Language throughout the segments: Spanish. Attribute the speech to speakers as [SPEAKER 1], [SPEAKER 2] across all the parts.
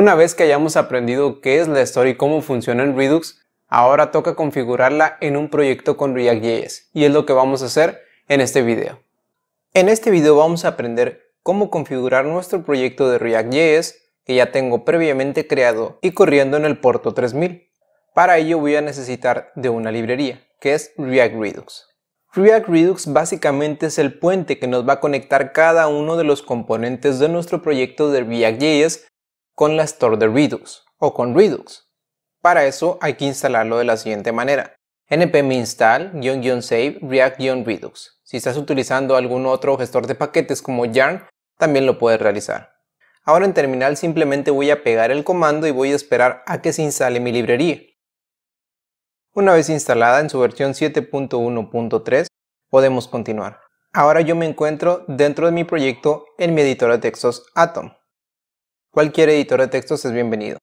[SPEAKER 1] Una vez que hayamos aprendido qué es la story y cómo funciona en Redux, ahora toca configurarla en un proyecto con React.js y es lo que vamos a hacer en este video. En este video vamos a aprender cómo configurar nuestro proyecto de React.js que ya tengo previamente creado y corriendo en el Porto 3000. Para ello voy a necesitar de una librería, que es React Redux. React Redux básicamente es el puente que nos va a conectar cada uno de los componentes de nuestro proyecto de React.js con la store de Redux o con Redux. Para eso hay que instalarlo de la siguiente manera. npm install-save react-redux. Si estás utilizando algún otro gestor de paquetes como Yarn, también lo puedes realizar. Ahora en terminal simplemente voy a pegar el comando y voy a esperar a que se instale mi librería. Una vez instalada en su versión 7.1.3, podemos continuar. Ahora yo me encuentro dentro de mi proyecto en mi editor de textos Atom. Cualquier editor de textos es bienvenido.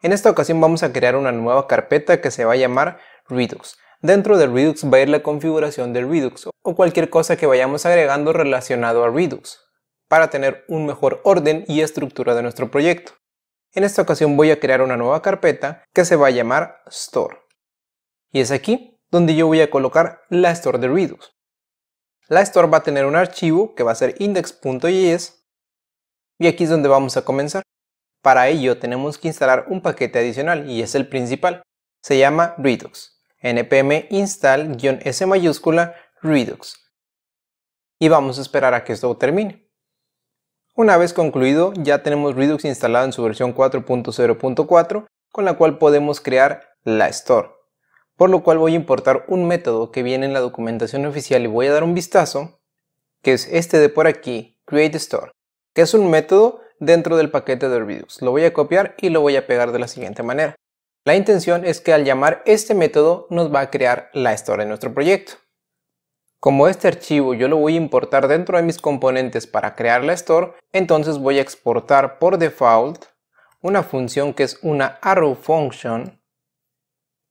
[SPEAKER 1] En esta ocasión vamos a crear una nueva carpeta que se va a llamar Redux. Dentro de Redux va a ir la configuración del Redux o cualquier cosa que vayamos agregando relacionado a Redux para tener un mejor orden y estructura de nuestro proyecto. En esta ocasión voy a crear una nueva carpeta que se va a llamar Store. Y es aquí donde yo voy a colocar la Store de Redux. La Store va a tener un archivo que va a ser index.js y aquí es donde vamos a comenzar. Para ello tenemos que instalar un paquete adicional y es el principal. Se llama Redux. npm install-s mayúscula Redux. Y vamos a esperar a que esto termine. Una vez concluido, ya tenemos Redux instalado en su versión 4.0.4, con la cual podemos crear la Store. Por lo cual voy a importar un método que viene en la documentación oficial y voy a dar un vistazo, que es este de por aquí, create store que es un método dentro del paquete de Redux. Lo voy a copiar y lo voy a pegar de la siguiente manera. La intención es que al llamar este método nos va a crear la Store de nuestro proyecto. Como este archivo yo lo voy a importar dentro de mis componentes para crear la store, entonces voy a exportar por default una función que es una arrow function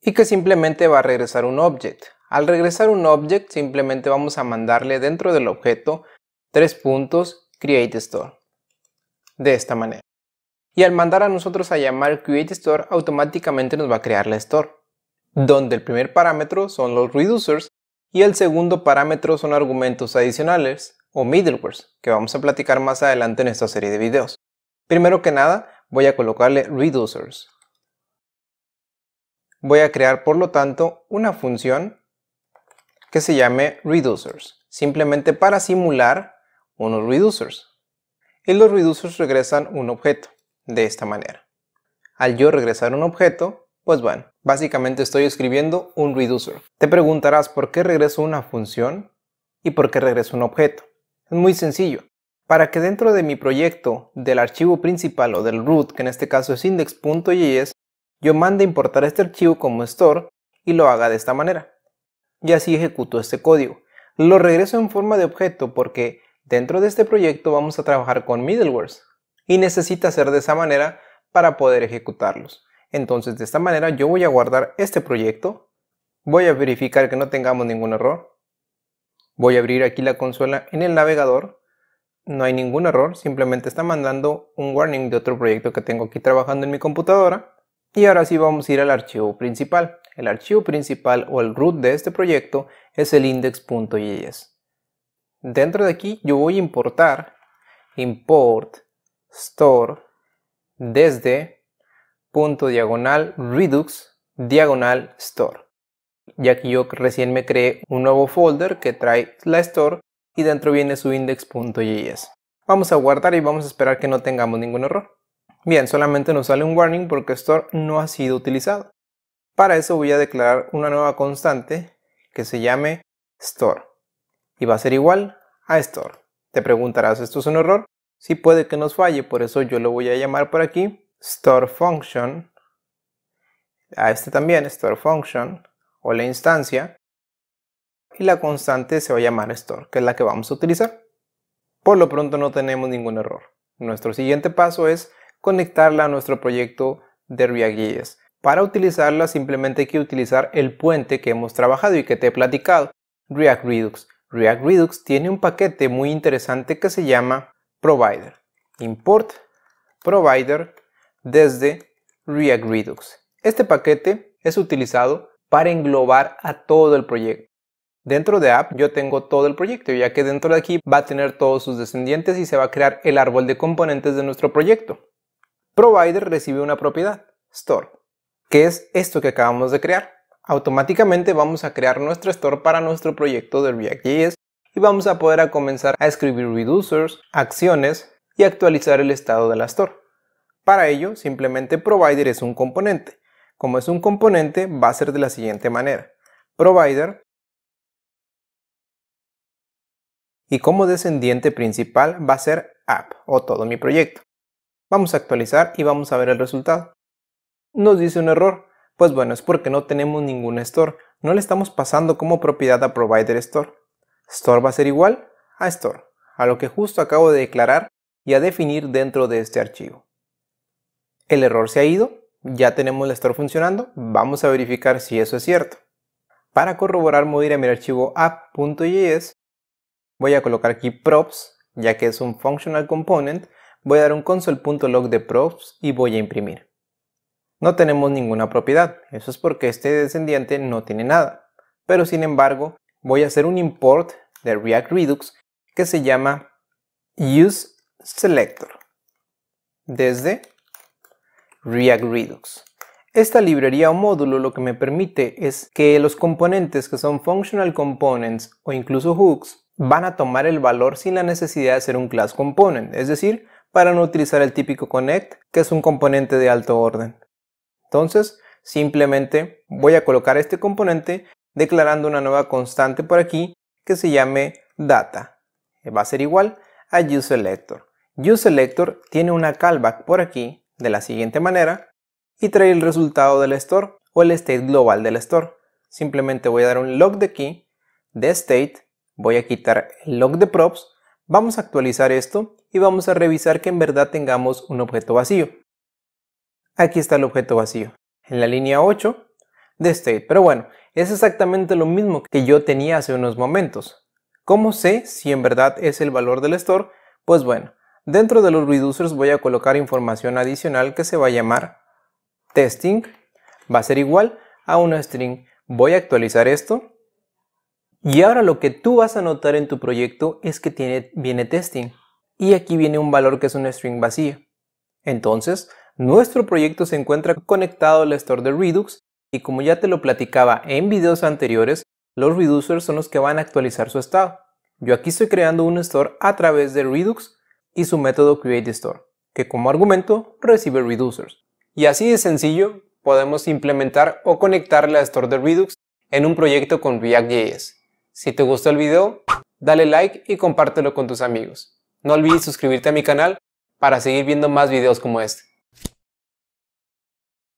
[SPEAKER 1] y que simplemente va a regresar un object. Al regresar un object simplemente vamos a mandarle dentro del objeto tres puntos Create Store. De esta manera. Y al mandar a nosotros a llamar Create Store, automáticamente nos va a crear la Store, donde el primer parámetro son los reducers y el segundo parámetro son argumentos adicionales o middlewares, que vamos a platicar más adelante en esta serie de videos. Primero que nada, voy a colocarle reducers. Voy a crear, por lo tanto, una función que se llame reducers, simplemente para simular unos reducers. Y los reducers regresan un objeto, de esta manera. Al yo regresar un objeto, pues bueno, básicamente estoy escribiendo un reducer. Te preguntarás por qué regreso una función y por qué regreso un objeto. Es muy sencillo. Para que dentro de mi proyecto, del archivo principal o del root, que en este caso es index.js, yo mande importar este archivo como store y lo haga de esta manera. Y así ejecuto este código. Lo regreso en forma de objeto porque Dentro de este proyecto vamos a trabajar con middlewares y necesita ser de esa manera para poder ejecutarlos. Entonces de esta manera yo voy a guardar este proyecto, voy a verificar que no tengamos ningún error, voy a abrir aquí la consola en el navegador, no hay ningún error, simplemente está mandando un warning de otro proyecto que tengo aquí trabajando en mi computadora. Y ahora sí vamos a ir al archivo principal. El archivo principal o el root de este proyecto es el index.js. Dentro de aquí yo voy a importar import store desde punto diagonal redux diagonal store. Ya que yo recién me creé un nuevo folder que trae la store y dentro viene su index.js. Vamos a guardar y vamos a esperar que no tengamos ningún error. Bien, solamente nos sale un warning porque store no ha sido utilizado. Para eso voy a declarar una nueva constante que se llame store y va a ser igual a store. Te preguntarás, ¿esto es un error? Sí puede que nos falle, por eso yo lo voy a llamar por aquí store function, a este también store function o la instancia y la constante se va a llamar store, que es la que vamos a utilizar. Por lo pronto no tenemos ningún error. Nuestro siguiente paso es conectarla a nuestro proyecto de React.js. Para utilizarla simplemente hay que utilizar el puente que hemos trabajado y que te he platicado, React Redux. React Redux tiene un paquete muy interesante que se llama Provider. Import Provider desde React Redux. Este paquete es utilizado para englobar a todo el proyecto. Dentro de app yo tengo todo el proyecto, ya que dentro de aquí va a tener todos sus descendientes y se va a crear el árbol de componentes de nuestro proyecto. Provider recibe una propiedad, store, que es esto que acabamos de crear automáticamente vamos a crear nuestro store para nuestro proyecto de React.js y vamos a poder comenzar a escribir reducers, acciones y actualizar el estado de la store. Para ello, simplemente provider es un componente. Como es un componente, va a ser de la siguiente manera. Provider y como descendiente principal va a ser app o todo mi proyecto. Vamos a actualizar y vamos a ver el resultado. Nos dice un error, pues bueno, es porque no tenemos ningún store, no le estamos pasando como propiedad a provider store. Store va a ser igual a store, a lo que justo acabo de declarar y a definir dentro de este archivo. El error se ha ido, ya tenemos el store funcionando, vamos a verificar si eso es cierto. Para corroborar voy a ir a mi archivo app.js, voy a colocar aquí props, ya que es un functional component, voy a dar un console.log de props y voy a imprimir. No tenemos ninguna propiedad, eso es porque este descendiente no tiene nada. Pero sin embargo, voy a hacer un import de React Redux que se llama useSelector desde React Redux. Esta librería o módulo lo que me permite es que los componentes que son functional components o incluso hooks van a tomar el valor sin la necesidad de hacer un class component, es decir, para no utilizar el típico connect que es un componente de alto orden. Entonces, simplemente voy a colocar este componente declarando una nueva constante por aquí que se llame data. Va a ser igual a useSelector. useSelector tiene una callback por aquí de la siguiente manera y trae el resultado del store o el state global del store. Simplemente voy a dar un log de key de state, voy a quitar el log de props, vamos a actualizar esto y vamos a revisar que en verdad tengamos un objeto vacío aquí está el objeto vacío, en la línea 8 de state. Pero bueno, es exactamente lo mismo que yo tenía hace unos momentos. ¿Cómo sé si en verdad es el valor del store? Pues bueno, dentro de los reducers voy a colocar información adicional que se va a llamar testing. Va a ser igual a una string. Voy a actualizar esto. Y ahora lo que tú vas a notar en tu proyecto es que tiene, viene testing. Y aquí viene un valor que es un string vacío. Entonces, nuestro proyecto se encuentra conectado al store de Redux y como ya te lo platicaba en videos anteriores, los reducers son los que van a actualizar su estado. Yo aquí estoy creando un store a través de Redux y su método createStore, que como argumento recibe reducers. Y así de sencillo podemos implementar o conectar la store de Redux en un proyecto con React.js. Si te gustó el video, dale like y compártelo con tus amigos. No olvides suscribirte a mi canal para seguir viendo más videos como este.